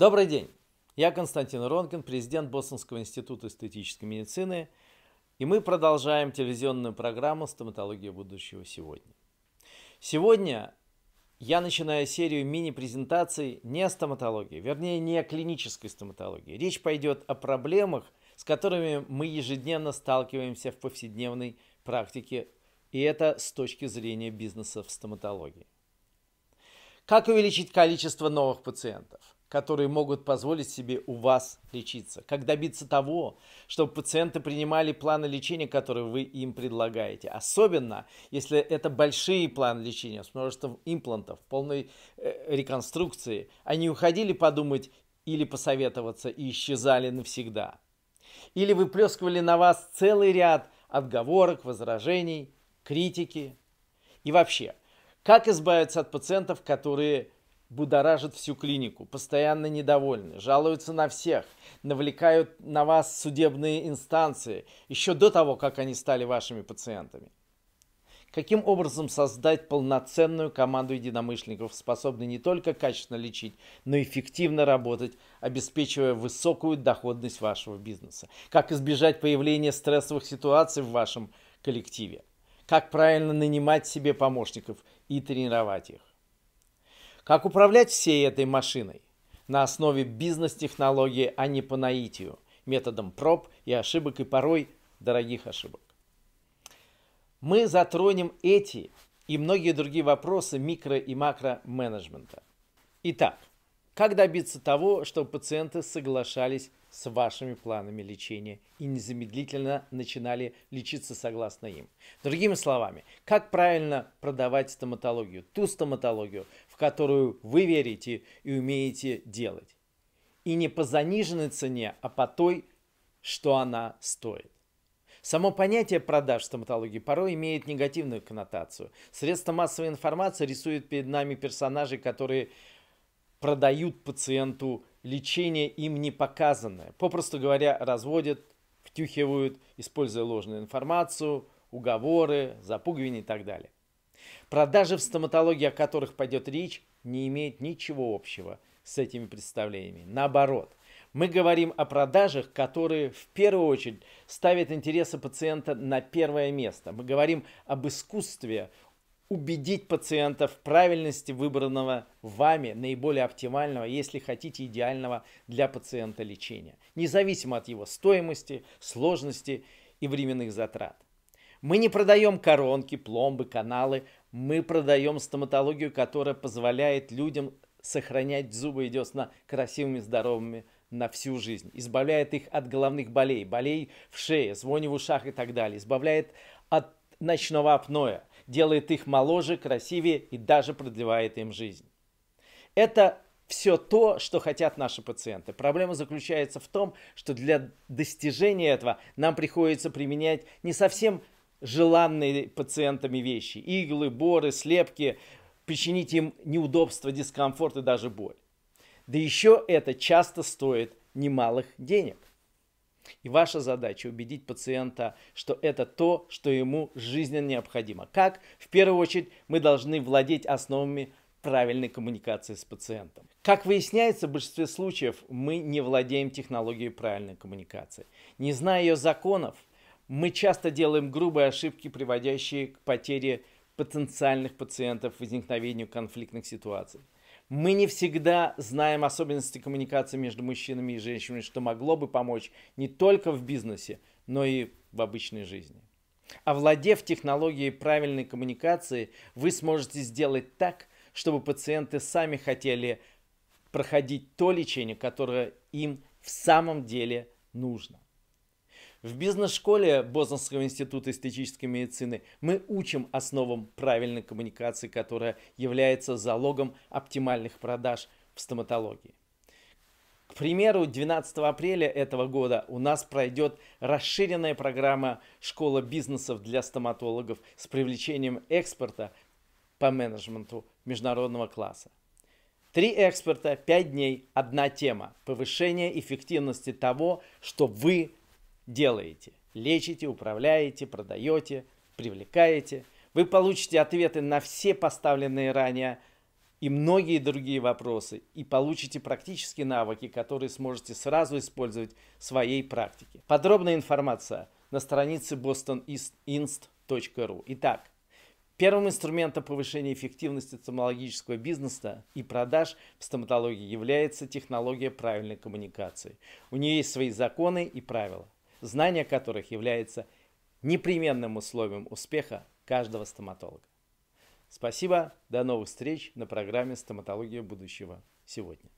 Добрый день! Я Константин Ронкин, президент Бостонского института эстетической медицины, и мы продолжаем телевизионную программу «Стоматология будущего сегодня». Сегодня я начинаю серию мини-презентаций не о стоматологии, вернее, не о клинической стоматологии. Речь пойдет о проблемах, с которыми мы ежедневно сталкиваемся в повседневной практике, и это с точки зрения бизнеса в стоматологии. Как увеличить количество новых пациентов? которые могут позволить себе у вас лечиться? Как добиться того, чтобы пациенты принимали планы лечения, которые вы им предлагаете? Особенно, если это большие планы лечения с множеством имплантов, полной э, реконструкции. Они уходили подумать или посоветоваться и исчезали навсегда. Или выплескивали на вас целый ряд отговорок, возражений, критики. И вообще, как избавиться от пациентов, которые Будоражат всю клинику, постоянно недовольны, жалуются на всех, навлекают на вас судебные инстанции еще до того, как они стали вашими пациентами. Каким образом создать полноценную команду единомышленников, способную не только качественно лечить, но и эффективно работать, обеспечивая высокую доходность вашего бизнеса? Как избежать появления стрессовых ситуаций в вашем коллективе? Как правильно нанимать себе помощников и тренировать их? Как управлять всей этой машиной? На основе бизнес-технологии, а не по наитию, методом проб и ошибок и порой дорогих ошибок. Мы затронем эти и многие другие вопросы микро- и макро-менеджмента. Итак, как добиться того, чтобы пациенты соглашались с вашими планами лечения и незамедлительно начинали лечиться согласно им? Другими словами, как правильно продавать стоматологию, ту стоматологию, в которую вы верите и умеете делать? И не по заниженной цене, а по той, что она стоит. Само понятие продаж стоматологии порой имеет негативную коннотацию. Средства массовой информации рисуют перед нами персонажей, которые продают пациенту лечение им не показанное. Попросту говоря, разводят, втюхивают, используя ложную информацию, уговоры, запугивания и так далее. Продажи в стоматологии, о которых пойдет речь, не имеют ничего общего с этими представлениями. Наоборот, мы говорим о продажах, которые в первую очередь ставят интересы пациента на первое место. Мы говорим об искусстве убедить пациента в правильности выбранного вами наиболее оптимального, если хотите, идеального для пациента лечения, независимо от его стоимости, сложности и временных затрат. Мы не продаем коронки, пломбы, каналы, мы продаем стоматологию, которая позволяет людям сохранять зубы и десна красивыми, здоровыми на всю жизнь, избавляет их от головных болей, болей в шее, звони в ушах и так далее, избавляет от ночного апноэ, делает их моложе, красивее и даже продлевает им жизнь. Это все то, что хотят наши пациенты. Проблема заключается в том, что для достижения этого нам приходится применять не совсем желанные пациентами вещи. Иглы, боры, слепки, причинить им неудобства, дискомфорт и даже боль. Да еще это часто стоит немалых денег. И ваша задача убедить пациента, что это то, что ему жизненно необходимо. Как? В первую очередь мы должны владеть основами правильной коммуникации с пациентом. Как выясняется, в большинстве случаев мы не владеем технологией правильной коммуникации. Не зная ее законов, мы часто делаем грубые ошибки, приводящие к потере потенциальных пациентов, возникновению конфликтных ситуаций. Мы не всегда знаем особенности коммуникации между мужчинами и женщинами, что могло бы помочь не только в бизнесе, но и в обычной жизни. Овладев технологией правильной коммуникации, вы сможете сделать так, чтобы пациенты сами хотели проходить то лечение, которое им в самом деле нужно. В бизнес-школе Бозонского института эстетической медицины мы учим основам правильной коммуникации, которая является залогом оптимальных продаж в стоматологии. К примеру, 12 апреля этого года у нас пройдет расширенная программа «Школа бизнесов для стоматологов» с привлечением эксперта по менеджменту международного класса. Три эксперта, пять дней, одна тема – повышение эффективности того, что вы делаете. Лечите, управляете, продаете, привлекаете. Вы получите ответы на все поставленные ранее и многие другие вопросы, и получите практические навыки, которые сможете сразу использовать в своей практике. Подробная информация на странице bostoninst.ru. Итак, первым инструментом повышения эффективности стоматологического бизнеса и продаж в стоматологии является технология правильной коммуникации. У нее есть свои законы и правила знание которых является непременным условием успеха каждого стоматолога. Спасибо, до новых встреч на программе «Стоматология будущего сегодня».